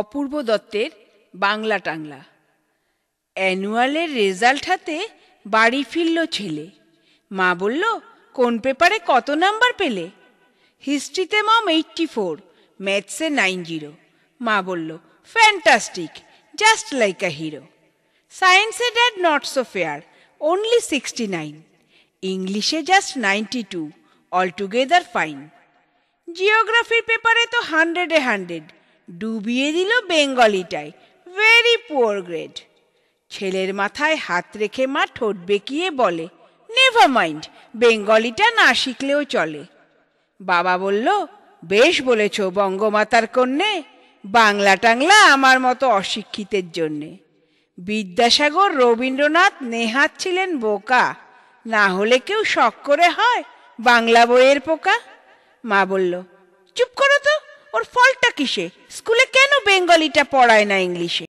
অপূর্ব দত্তের বাংলা টাংলা অ্যানুয়ালের রেজাল্ট হাতে বাড়ি ফিরল ছেলে মা বলল কোন পেপারে কত নাম্বার পেলে হিস্ট্রিতে মম এইটটি ফোর ম্যাথসে নাইন জিরো মা বলল fantastic just like a hero সায়েন্সে dad not so fair only sixty nine ইংলিশে just ninety two altogether fine জিওগ্রাফির পেপারে তো হান্ড্রেডে হান্ড্রেড ডুবিয়ে দিল বেঙ্গলিটাই ভেরি পুয়ার গ্রেড ছেলের মাথায় হাত রেখে মা ঠোঁট বেঁকিয়ে বলে নেভার মাইন্ড বেঙ্গলিটা না শিখলেও চলে বাবা বলল বেশ বলেছ বঙ্গমাতার কন্যে বাংলা টাংলা আমার মতো অশিক্ষিতের জন্যে বিদ্যাসাগর রবীন্দ্রনাথ নেহাত ছিলেন বোকা না হলে কেউ শখ করে হয় বাংলা বইয়ের পোকা মা বলল চুপ করো তো ওর ফলটা কিসে স্কুলে কেন বেঙ্গলিটা পড়ায় না ইংলিশে